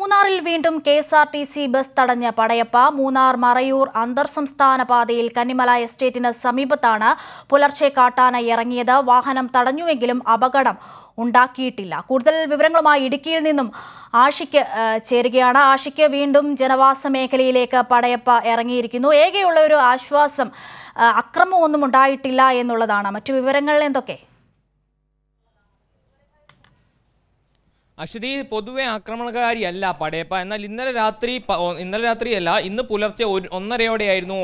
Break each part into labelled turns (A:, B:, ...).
A: മൂന്നാറിൽ വീണ്ടും K S R T C bus തടഞ്ഞ പടയപ്പ മൂന്നാർ മറയൂർ അന്തർ സംസ്ഥാന പാതയിൽ കന്നിമല എസ്റ്റേറ്റിന് സമീപത്താണ് പുലർച്ചെ കാട്ടാന ഇറങ്ങിയത് വാഹനം തടഞ്ഞുവെങ്കിലും അപകടം ഉണ്ടാക്കിയിട്ടില്ല കൂടുതൽ വിവരങ്ങളുമായി ഇടുക്കിയിൽ നിന്നും ആഷിക്ക് ചേരുകയാണ് ആഷിക്ക് വീണ്ടും ജനവാസ മേഖലയിലേക്ക് പടയപ്പ ഇറങ്ങിയിരിക്കുന്നു ഏകെയുള്ള ഒരു ആശ്വാസം അക്രമമൊന്നും ഉണ്ടായിട്ടില്ല എന്നുള്ളതാണ് മറ്റു വിവരങ്ങൾ എന്തൊക്കെ
B: അശ്വതി പൊതുവെ ആക്രമണകാരിയല്ല പടയപ്പ എന്നാൽ ഇന്നലെ രാത്രി ഇന്നലെ രാത്രിയല്ല ഇന്ന് പുലർച്ചെ ഒന്നരയോടെയായിരുന്നു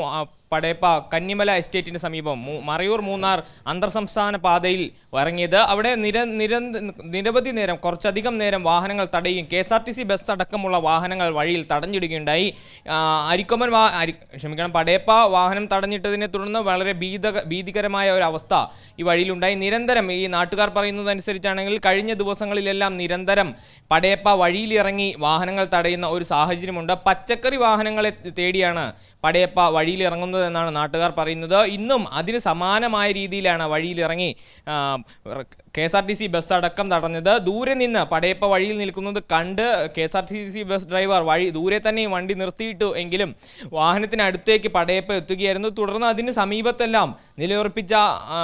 B: പടയപ്പ കന്നിമല എസ്റ്റേറ്റിന് സമീപം മറയൂർ മൂന്നാർ അന്തർ സംസ്ഥാന പാതയിൽ ഇറങ്ങിയത് അവിടെ നിര നിര നിരവധി നേരം കുറച്ചധികം നേരം വാഹനങ്ങൾ തടയുകയും K S R T C bus അടക്കമുള്ള വാഹനങ്ങൾ വഴിയിൽ തടഞ്ഞിടുകയുണ്ടായി അരിക്കൊമ്പൻ വാ ക്ഷമിക്കണം പടയപ്പ വാഹനം തടഞ്ഞിട്ടതിനെ തുടർന്ന് വളരെ ഭീത ഭീതികരമായ ഒരു അവസ്ഥ ഈ വഴിയിലുണ്ടായി നിരന്തരം ഈ നാട്ടുകാർ പറയുന്നതനുസരിച്ചാണെങ്കിൽ കഴിഞ്ഞ ദിവസങ്ങളിലെല്ലാം നിരന്തരം പടയപ്പ വഴിയിലിറങ്ങി വാഹനങ്ങൾ തടയുന്ന ഒരു സാഹചര്യമുണ്ട് പച്ചക്കറി വാഹനങ്ങളെ തേടിയാണ് പടയപ്പ വഴിയിലിറങ്ങുന്നത് നടന്നത് എന്നാണ് നാട്ടുകാർ പറയുന്നത് ഇന്നും അതിന് സമാനമായ രീതിയിലാണ് വഴിയിലിറങ്ങി K S R T C bus അടക്കം തടഞ്ഞത് ദൂരെ നിന്ന് പടയപ്പ വഴിയിൽ നിൽക്കുന്നത് കണ്ട് K S R T C bus driver വഴി ദൂരെ തന്നെ വണ്ടി നിർത്തിയിട്ടു എങ്കിലും വാഹനത്തിനടുത്തേക്ക് പടയപ്പ എത്തുകയായിരുന്നു തുടർന്ന് അതിന് സമീപത്തെല്ലാം നിലയുറപ്പിച്ച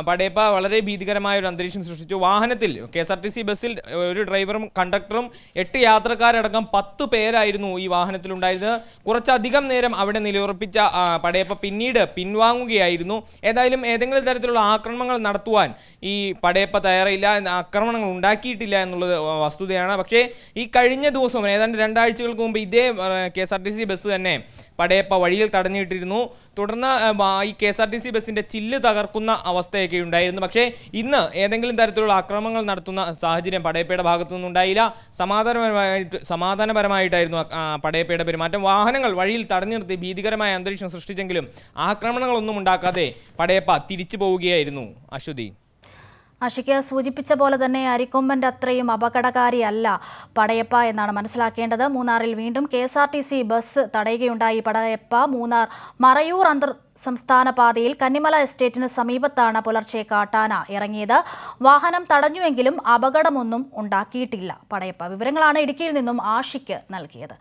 B: പടയപ്പ വളരെ ഭീതികരമായ ഒരു അന്തരീക്ഷം സൃഷ്ടിച്ചു വാഹനത്തിൽ K S R T C ബസ്സിൽ ഒരു ഡ്രൈവറും കണ്ടക്ടറും എട്ട് യാത്രക്കാരടക്കം പത്ത് പേരായിരുന്നു ഈ വാഹനത്തിലുണ്ടായിരുന്നത് കുറച്ചധികം നേരം അവിടെ നിലയുറപ്പിച്ച പടയപ്പ പിന്നീട് പിൻവാങ്ങുകയായിരുന്നു ഏതായാലും ഏതെങ്കിലും തരത്തിലുള്ള ആക്രമണങ്ങൾ നടത്തുവാൻ ഈ പടയപ്പ തയ്യാറായി ഉണ്ടായില്ല ആക്രമണങ്ങൾ ഉണ്ടാക്കിയിട്ടില്ല എന്നുള്ളത് വസ്തുതയാണ് പക്ഷേ ഈ കഴിഞ്ഞ ദിവസം ഏതാണ്ട് രണ്ടാഴ്ചകൾക്ക് മുമ്പ് ഇതേ K S R T C bus തന്നെ പടയപ്പ വഴിയിൽ തടഞ്ഞിട്ടിരുന്നു തുടർന്ന് ഈ K S R T C ബസ്സിൻ്റെ ചില്ല് തകർക്കുന്ന അവസ്ഥയൊക്കെ ഉണ്ടായിരുന്നു പക്ഷേ ഇന്ന് ഏതെങ്കിലും തരത്തിലുള്ള ആക്രമണങ്ങൾ നടത്തുന്ന സാഹചര്യം പടയപ്പയുടെ ഭാഗത്തു ഉണ്ടായില്ല സമാധാനപരമായിട്ട് സമാധാനപരമായിട്ടായിരുന്നു പടയപ്പയുടെ പെരുമാറ്റം വാഹനങ്ങൾ വഴിയിൽ തടഞ്ഞു നിർത്തി ഭീതികരമായ അന്തരീക്ഷം സൃഷ്ടിച്ചെങ്കിലും ആക്രമണങ്ങളൊന്നും ഉണ്ടാക്കാതെ പടയപ്പ തിരിച്ചു പോവുകയായിരുന്നു അശ്വതി
A: അഷിക്ക് സൂചിപ്പിച്ച പോലെ തന്നെ അരിക്കൊമ്പൻ്റെ അത്രയും അപകടകാരിയല്ല പടയപ്പ എന്നാണ് മനസ്സിലാക്കേണ്ടത് മൂന്നാറിൽ വീണ്ടും കെ ബസ് തടയുകയുണ്ടായി പടയപ്പ മൂന്നാർ മറയൂർ അന്തർ സംസ്ഥാന പാതയിൽ കന്നിമല എസ്റ്റേറ്റിന് സമീപത്താണ് പുലർച്ചെ കാട്ടാന ഇറങ്ങിയത് വാഹനം തടഞ്ഞുവെങ്കിലും അപകടമൊന്നും ഉണ്ടാക്കിയിട്ടില്ല പടയപ്പ വിവരങ്ങളാണ് ഇടുക്കിയിൽ നിന്നും ആഷിക്ക് നൽകിയത്